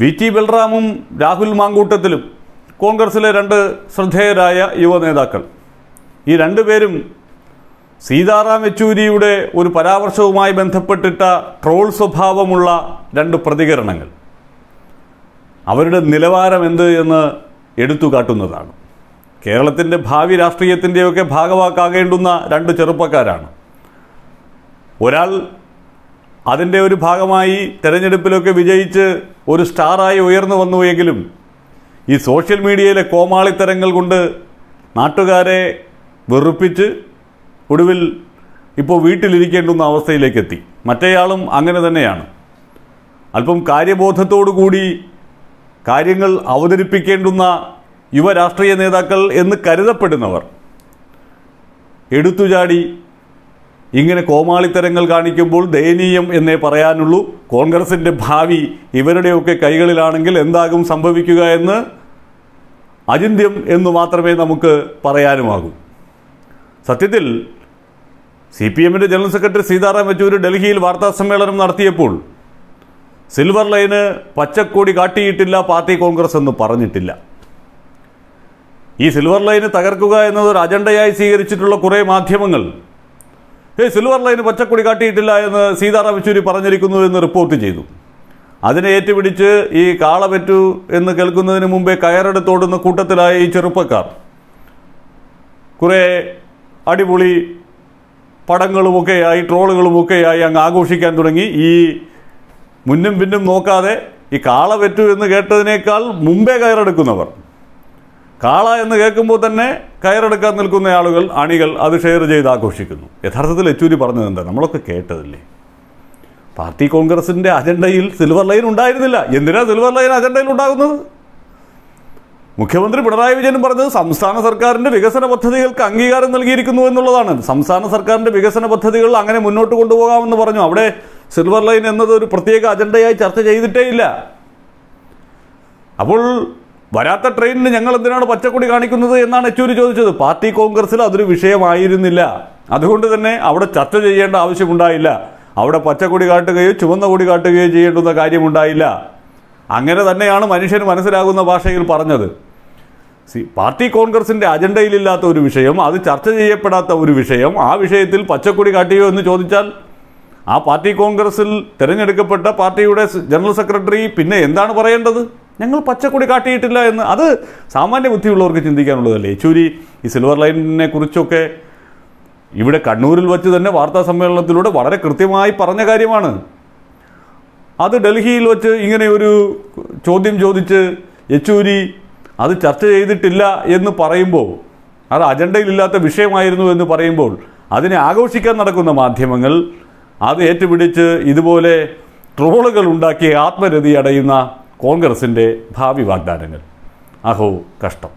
V T ബൽറാമും രാഹുൽ മാങ്കൂട്ടത്തിലും കോൺഗ്രസിലെ രണ്ട് ശ്രദ്ധേയരായ യുവ നേതാക്കൾ ഈ രണ്ടുപേരും സീതാറാം യെച്ചൂരിയുടെ ഒരു പരാമർശവുമായി ബന്ധപ്പെട്ടിട്ട ട്രോൾ സ്വഭാവമുള്ള രണ്ട് പ്രതികരണങ്ങൾ അവരുടെ നിലവാരം എന്ത് എന്ന് എടുത്തു കാട്ടുന്നതാണ് കേരളത്തിൻ്റെ ഭാവി രാഷ്ട്രീയത്തിൻ്റെയൊക്കെ ഭാഗമാക്കാകേണ്ടുന്ന രണ്ട് ചെറുപ്പക്കാരാണ് ഒരാൾ അതിൻ്റെ ഒരു ഭാഗമായി തെരഞ്ഞെടുപ്പിലൊക്കെ വിജയിച്ച് ഒരു സ്റ്റാറായി ഉയർന്നു വന്നു എങ്കിലും ഈ സോഷ്യൽ മീഡിയയിലെ കോമാളിത്തരങ്ങൾ കൊണ്ട് നാട്ടുകാരെ വെറുപ്പിച്ച് ഒടുവിൽ ഇപ്പോൾ വീട്ടിലിരിക്കേണ്ടുന്ന അവസ്ഥയിലേക്കെത്തി മറ്റേയാളും അങ്ങനെ തന്നെയാണ് അല്പം കാര്യബോധത്തോടു കൂടി കാര്യങ്ങൾ അവതരിപ്പിക്കേണ്ടുന്ന യുവ രാഷ്ട്രീയ നേതാക്കൾ എന്ന് കരുതപ്പെടുന്നവർ എടുത്തുചാടി ഇങ്ങനെ കോമാളിത്തരങ്ങൾ കാണിക്കുമ്പോൾ ദയനീയം എന്നേ പറയാനുള്ളൂ കോൺഗ്രസിൻ്റെ ഭാവി ഇവരുടെയൊക്കെ കൈകളിലാണെങ്കിൽ എന്താകും സംഭവിക്കുക എന്ന് അചിന്ത്യം എന്ന് മാത്രമേ നമുക്ക് പറയാനുമാകൂ സത്യത്തിൽ സി പി എമ്മിൻ്റെ ജനറൽ സെക്രട്ടറി സീതാറാം യെച്ചൂരി ഡൽഹിയിൽ വാർത്താസമ്മേളനം നടത്തിയപ്പോൾ സിൽവർ ലൈന് പച്ചക്കോടി കാട്ടിയിട്ടില്ല പാർട്ടി കോൺഗ്രസ് എന്ന് പറഞ്ഞിട്ടില്ല ഈ സിൽവർ ലൈന് തകർക്കുക എന്നത് ഒരു അജണ്ടയായി സ്വീകരിച്ചിട്ടുള്ള കുറേ മാധ്യമങ്ങൾ ഏ സിൽവർ ലൈന് പച്ചക്കൊടി കാട്ടിയിട്ടില്ല എന്ന് സീതാറാം യെച്ചൂരി പറഞ്ഞിരിക്കുന്നു എന്ന് റിപ്പോർട്ട് ചെയ്തു അതിനെ ഏറ്റുപിടിച്ച് ഈ പറ്റു എന്ന് കേൾക്കുന്നതിന് മുമ്പേ കയറെടുത്തോടുന്ന കൂട്ടത്തിലായ ഈ ചെറുപ്പക്കാർ കുറേ അടിപൊളി പടങ്ങളുമൊക്കെയായി ട്രോളുകളുമൊക്കെയായി അങ്ങ് ആഘോഷിക്കാൻ തുടങ്ങി ഈ മുന്നും പിന്നും നോക്കാതെ ഈ കാള പറ്റു എന്ന് കേട്ടതിനേക്കാൾ മുമ്പേ കയറെടുക്കുന്നവർ കാള എന്ന് കേൾക്കുമ്പോൾ തന്നെ കയറെടുക്കാൻ നിൽക്കുന്ന ആളുകൾ അണികൾ അത് ഷെയർ ചെയ്ത് ആഘോഷിക്കുന്നു യഥാർത്ഥത്തിൽ യെച്ചൂരി പറഞ്ഞത് എന്താ നമ്മളൊക്കെ കേട്ടതല്ലേ പാർട്ടി കോൺഗ്രസിൻ്റെ അജണ്ടയിൽ സിൽവർ ലൈൻ ഉണ്ടായിരുന്നില്ല എന്തിനാ സിൽവർ ലൈൻ അജണ്ടയിൽ ഉണ്ടാകുന്നത് മുഖ്യമന്ത്രി പിണറായി വിജയൻ പറഞ്ഞത് സംസ്ഥാന സർക്കാരിൻ്റെ വികസന പദ്ധതികൾക്ക് അംഗീകാരം നൽകിയിരിക്കുന്നു എന്നുള്ളതാണ് സംസ്ഥാന സർക്കാരിൻ്റെ വികസന പദ്ധതികൾ അങ്ങനെ മുന്നോട്ട് കൊണ്ടുപോകാമെന്ന് പറഞ്ഞു അവിടെ സിൽവർ ലൈൻ എന്നത് ഒരു പ്രത്യേക അജണ്ടയായി ചർച്ച ചെയ്തിട്ടേ ഇല്ല അപ്പോൾ വരാത്ത ട്രെയിനിന് ഞങ്ങൾ എന്തിനാണ് പച്ചക്കൊടി കാണിക്കുന്നത് എന്നാണ് യെച്ചൂരി ചോദിച്ചത് പാർട്ടി കോൺഗ്രസ്സിൽ അതൊരു വിഷയമായിരുന്നില്ല അതുകൊണ്ട് തന്നെ അവിടെ ചർച്ച ചെയ്യേണ്ട ആവശ്യമുണ്ടായില്ല അവിടെ പച്ചക്കൊടി കാട്ടുകയോ ചുവന്ന കൊടി കാട്ടുകയോ ചെയ്യേണ്ടുന്ന കാര്യമുണ്ടായില്ല അങ്ങനെ തന്നെയാണ് മനുഷ്യന് മനസ്സിലാകുന്ന ഭാഷയിൽ പറഞ്ഞത് സി പാർട്ടി കോൺഗ്രസിൻ്റെ അജണ്ടയിലില്ലാത്ത ഒരു വിഷയം അത് ചർച്ച ചെയ്യപ്പെടാത്ത ഒരു വിഷയം ആ വിഷയത്തിൽ പച്ചക്കൊടി കാട്ടിയോ എന്ന് ചോദിച്ചാൽ ആ പാർട്ടി കോൺഗ്രസിൽ തിരഞ്ഞെടുക്കപ്പെട്ട പാർട്ടിയുടെ ജനറൽ സെക്രട്ടറി പിന്നെ എന്താണ് പറയേണ്ടത് ഞങ്ങൾ പച്ചക്കൊടി കാട്ടിയിട്ടില്ല എന്ന് അത് സാമാന്യ ബുദ്ധിയുള്ളവർക്ക് ചിന്തിക്കാനുള്ളതല്ലേ യെച്ചൂരി ഈ സിൽവർ ലൈനിനെ കുറിച്ചൊക്കെ ഇവിടെ കണ്ണൂരിൽ വെച്ച് തന്നെ വാർത്താ സമ്മേളനത്തിലൂടെ വളരെ കൃത്യമായി പറഞ്ഞ കാര്യമാണ് അത് ഡൽഹിയിൽ വെച്ച് ഇങ്ങനെ ഒരു ചോദ്യം ചോദിച്ച് യെച്ചൂരി അത് ചർച്ച ചെയ്തിട്ടില്ല എന്ന് പറയുമ്പോൾ അത് അജണ്ടയിലില്ലാത്ത വിഷയമായിരുന്നു എന്ന് പറയുമ്പോൾ അതിനെ ആഘോഷിക്കാൻ നടക്കുന്ന മാധ്യമങ്ങൾ അത് ഏറ്റുപിടിച്ച് ഇതുപോലെ ട്രോളുകൾ ഉണ്ടാക്കി ആത്മരതി അടയുന്ന കോൺഗ്രസിൻ്റെ ഭാവി വാഗ്ദാനങ്ങൾ അഹോ കഷ്ടം